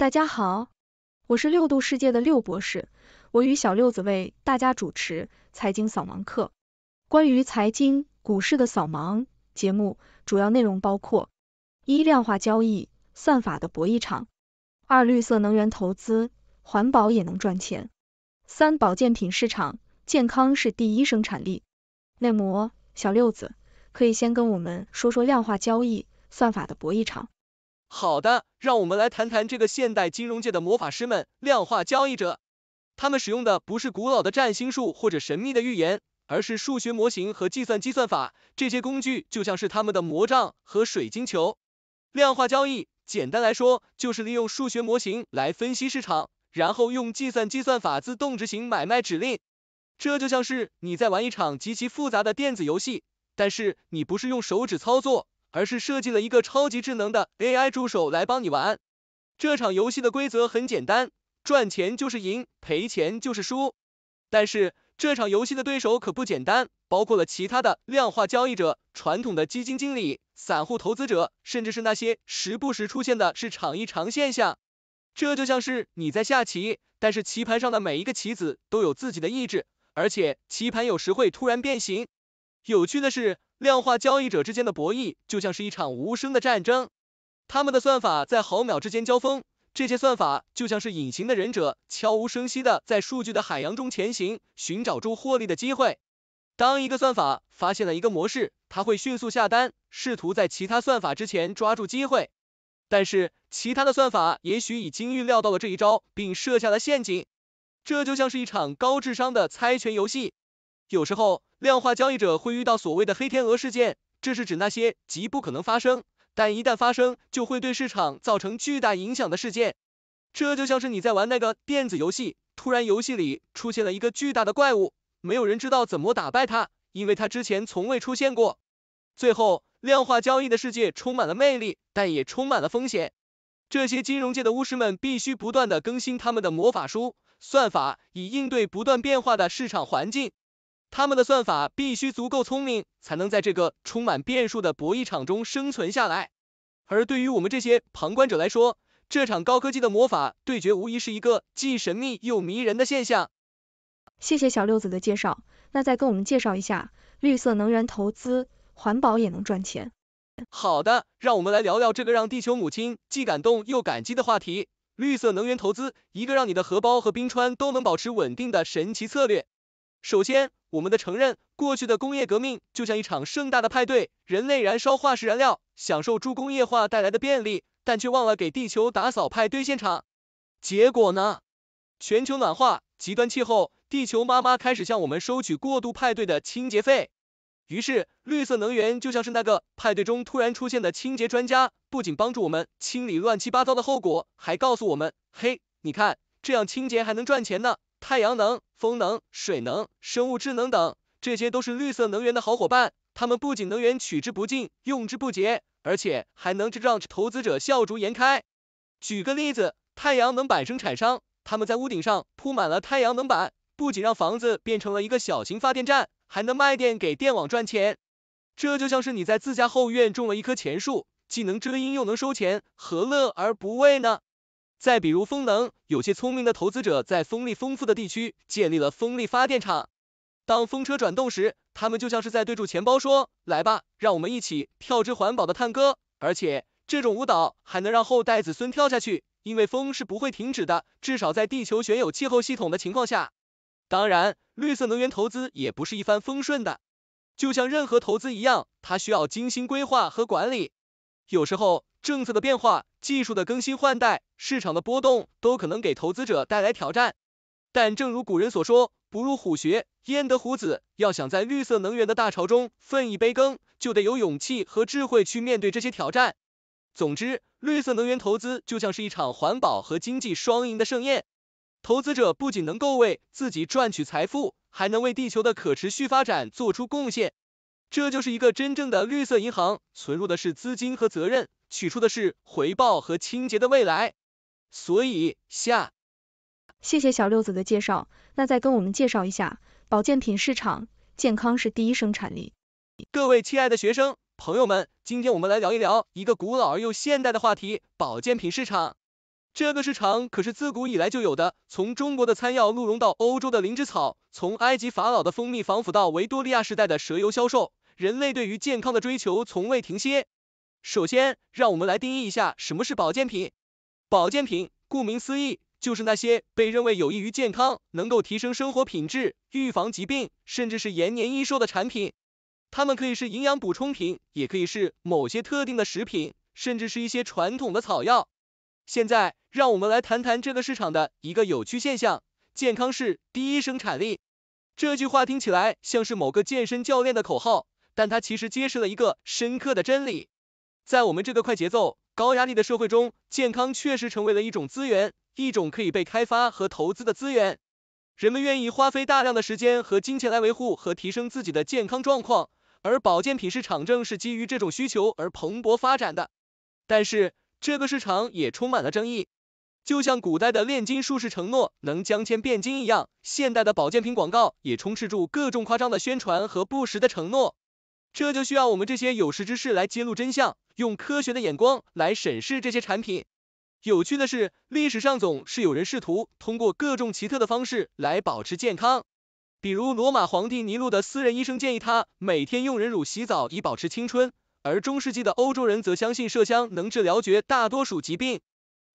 大家好，我是六度世界的六博士，我与小六子为大家主持财经扫盲课。关于财经股市的扫盲节目，主要内容包括：一、量化交易算法的博弈场；二、绿色能源投资，环保也能赚钱；三、保健品市场，健康是第一生产力。内模，小六子可以先跟我们说说量化交易算法的博弈场。好的，让我们来谈谈这个现代金融界的魔法师们——量化交易者。他们使用的不是古老的占星术或者神秘的预言，而是数学模型和计算机算法。这些工具就像是他们的魔杖和水晶球。量化交易，简单来说，就是利用数学模型来分析市场，然后用计算机算法自动执行买卖指令。这就像是你在玩一场极其复杂的电子游戏，但是你不是用手指操作。而是设计了一个超级智能的 AI 助手来帮你玩这场游戏的规则很简单，赚钱就是赢，赔钱就是输。但是这场游戏的对手可不简单，包括了其他的量化交易者、传统的基金经理、散户投资者，甚至是那些时不时出现的是场异常现象。这就像是你在下棋，但是棋盘上的每一个棋子都有自己的意志，而且棋盘有时会突然变形。有趣的是。量化交易者之间的博弈就像是一场无声的战争，他们的算法在毫秒之间交锋，这些算法就像是隐形的忍者，悄无声息的在数据的海洋中前行，寻找住获利的机会。当一个算法发现了一个模式，它会迅速下单，试图在其他算法之前抓住机会。但是其他的算法也许已经预料到了这一招，并设下了陷阱。这就像是一场高智商的猜拳游戏，有时候。量化交易者会遇到所谓的黑天鹅事件，这是指那些极不可能发生，但一旦发生就会对市场造成巨大影响的事件。这就像是你在玩那个电子游戏，突然游戏里出现了一个巨大的怪物，没有人知道怎么打败它，因为它之前从未出现过。最后，量化交易的世界充满了魅力，但也充满了风险。这些金融界的巫师们必须不断的更新他们的魔法书算法，以应对不断变化的市场环境。他们的算法必须足够聪明，才能在这个充满变数的博弈场中生存下来。而对于我们这些旁观者来说，这场高科技的魔法对决无疑是一个既神秘又迷人的现象。谢谢小六子的介绍，那再跟我们介绍一下绿色能源投资，环保也能赚钱。好的，让我们来聊聊这个让地球母亲既感动又感激的话题——绿色能源投资，一个让你的荷包和冰川都能保持稳定的神奇策略。首先，我们的承认，过去的工业革命就像一场盛大的派对，人类燃烧化石燃料，享受助工业化带来的便利，但却忘了给地球打扫派对现场。结果呢？全球暖化、极端气候，地球妈妈开始向我们收取过度派对的清洁费。于是，绿色能源就像是那个派对中突然出现的清洁专家，不仅帮助我们清理乱七八糟的后果，还告诉我们，嘿，你看，这样清洁还能赚钱呢。太阳能、风能、水能、生物质能等，这些都是绿色能源的好伙伴。它们不仅能源取之不尽、用之不竭，而且还能让投资者笑逐颜开。举个例子，太阳能板生产商，他们在屋顶上铺满了太阳能板，不仅让房子变成了一个小型发电站，还能卖电给电网赚钱。这就像是你在自家后院种了一棵钱树，既能遮阴又能收钱，何乐而不为呢？再比如风能，有些聪明的投资者在风力丰富的地区建立了风力发电厂。当风车转动时，他们就像是在对住钱包说：“来吧，让我们一起跳支环保的探戈。”而且这种舞蹈还能让后代子孙跳下去，因为风是不会停止的，至少在地球拥有气候系统的情况下。当然，绿色能源投资也不是一帆风顺的，就像任何投资一样，它需要精心规划和管理。有时候，政策的变化、技术的更新换代、市场的波动，都可能给投资者带来挑战。但正如古人所说，不入虎穴，焉得虎子？要想在绿色能源的大潮中分一杯羹，就得有勇气和智慧去面对这些挑战。总之，绿色能源投资就像是一场环保和经济双赢的盛宴。投资者不仅能够为自己赚取财富，还能为地球的可持续发展做出贡献。这就是一个真正的绿色银行，存入的是资金和责任。取出的是回报和清洁的未来，所以下。谢谢小六子的介绍，那再跟我们介绍一下保健品市场，健康是第一生产力。各位亲爱的学生朋友们，今天我们来聊一聊一个古老而又现代的话题——保健品市场。这个市场可是自古以来就有的，从中国的参药鹿茸到欧洲的灵芝草，从埃及法老的蜂蜜防腐到维多利亚时代的蛇油销售，人类对于健康的追求从未停歇。首先，让我们来定义一下什么是保健品。保健品顾名思义，就是那些被认为有益于健康，能够提升生活品质，预防疾病，甚至是延年益寿的产品。它们可以是营养补充品，也可以是某些特定的食品，甚至是一些传统的草药。现在，让我们来谈谈这个市场的一个有趣现象：健康是第一生产力。这句话听起来像是某个健身教练的口号，但它其实揭示了一个深刻的真理。在我们这个快节奏、高压力的社会中，健康确实成为了一种资源，一种可以被开发和投资的资源。人们愿意花费大量的时间和金钱来维护和提升自己的健康状况，而保健品市场正是基于这种需求而蓬勃发展的。但是，这个市场也充满了争议，就像古代的炼金术士承诺能将铅变金一样，现代的保健品广告也充斥住各种夸张的宣传和不实的承诺。这就需要我们这些有识之士来揭露真相，用科学的眼光来审视这些产品。有趣的是，历史上总是有人试图通过各种奇特的方式来保持健康，比如罗马皇帝尼禄的私人医生建议他每天用人乳洗澡以保持青春，而中世纪的欧洲人则相信麝香能治疗绝大多数疾病。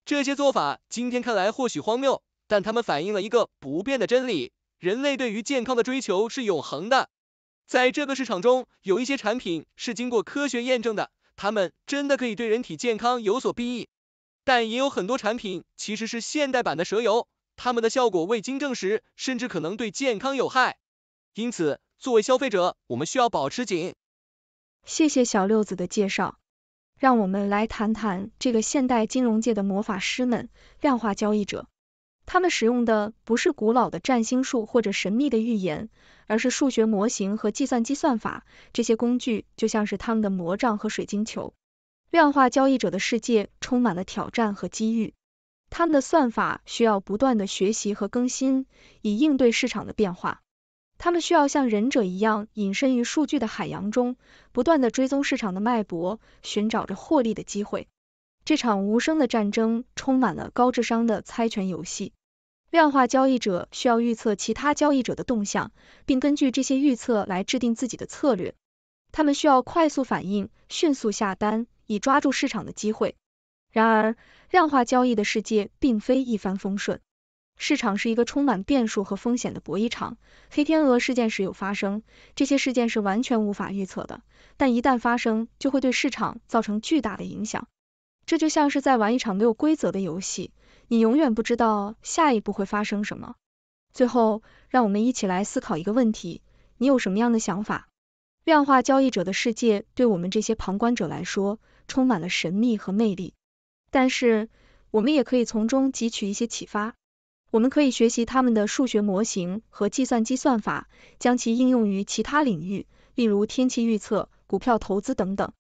这些做法今天看来或许荒谬，但他们反映了一个不变的真理：人类对于健康的追求是永恒的。在这个市场中，有一些产品是经过科学验证的，它们真的可以对人体健康有所裨益。但也有很多产品其实是现代版的蛇油，它们的效果未经证实，甚至可能对健康有害。因此，作为消费者，我们需要保持警谢谢小六子的介绍，让我们来谈谈这个现代金融界的魔法师们——量化交易者。他们使用的不是古老的占星术或者神秘的预言，而是数学模型和计算机算法。这些工具就像是他们的魔杖和水晶球。量化交易者的世界充满了挑战和机遇，他们的算法需要不断的学习和更新，以应对市场的变化。他们需要像忍者一样，隐身于数据的海洋中，不断的追踪市场的脉搏，寻找着获利的机会。这场无声的战争充满了高智商的猜拳游戏。量化交易者需要预测其他交易者的动向，并根据这些预测来制定自己的策略。他们需要快速反应，迅速下单，以抓住市场的机会。然而，量化交易的世界并非一帆风顺。市场是一个充满变数和风险的博弈场，黑天鹅事件时有发生。这些事件是完全无法预测的，但一旦发生，就会对市场造成巨大的影响。这就像是在玩一场没有规则的游戏，你永远不知道下一步会发生什么。最后，让我们一起来思考一个问题：你有什么样的想法？量化交易者的世界对我们这些旁观者来说充满了神秘和魅力，但是我们也可以从中汲取一些启发。我们可以学习他们的数学模型和计算机算法，将其应用于其他领域，例如天气预测、股票投资等等。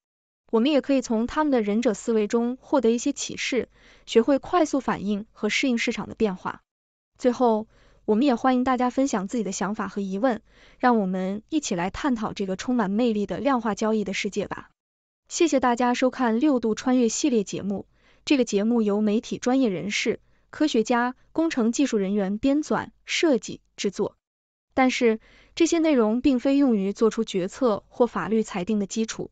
我们也可以从他们的忍者思维中获得一些启示，学会快速反应和适应市场的变化。最后，我们也欢迎大家分享自己的想法和疑问，让我们一起来探讨这个充满魅力的量化交易的世界吧。谢谢大家收看《六度穿越》系列节目。这个节目由媒体专业人士、科学家、工程技术人员编纂、设计、制作，但是这些内容并非用于做出决策或法律裁定的基础。